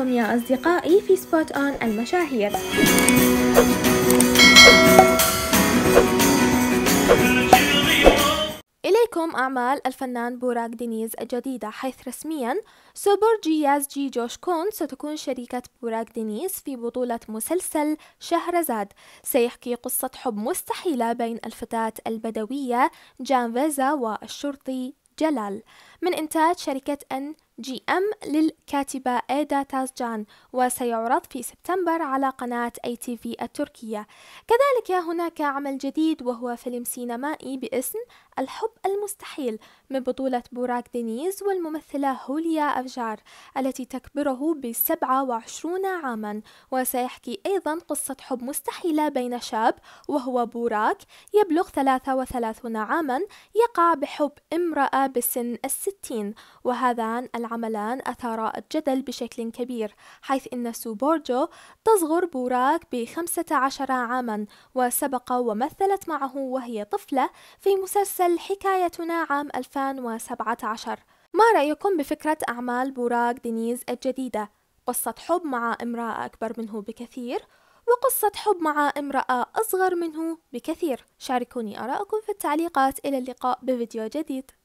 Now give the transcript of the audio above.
بكم يا أصدقائي في سبوت أون المشاهير إليكم أعمال الفنان بوراك دينيز الجديدة حيث رسميا سوبر جياز جي جوش كون ستكون شريكة بوراك دينيز في بطولة مسلسل شهرزاد سيحكي قصة حب مستحيلة بين الفتاة البدوية جان فيزا والشرطي جلال من إنتاج شركة أن جي أم للكاتبة إيدا تازجان وسيعرض في سبتمبر على قناة أي تي في التركية كذلك هناك عمل جديد وهو فيلم سينمائي باسم الحب المستحيل من بطولة بوراك دينيز والممثلة هوليا أفجار التي تكبره ب 27 عاما وسيحكي أيضا قصة حب مستحيلة بين شاب وهو بوراك يبلغ 33 عاما يقع بحب امرأة بسن الستين وهذان العمل العملان أثارا الجدل بشكل كبير حيث أن سوبورجو تصغر بوراك بخمسة عشر عاما وسبق ومثلت معه وهي طفلة في مسلسل حكايتنا عام 2017 ما رأيكم بفكرة أعمال بوراك دينيز الجديدة؟ قصة حب مع امرأة أكبر منه بكثير وقصة حب مع امرأة أصغر منه بكثير شاركوني آراءكم في التعليقات إلى اللقاء بفيديو جديد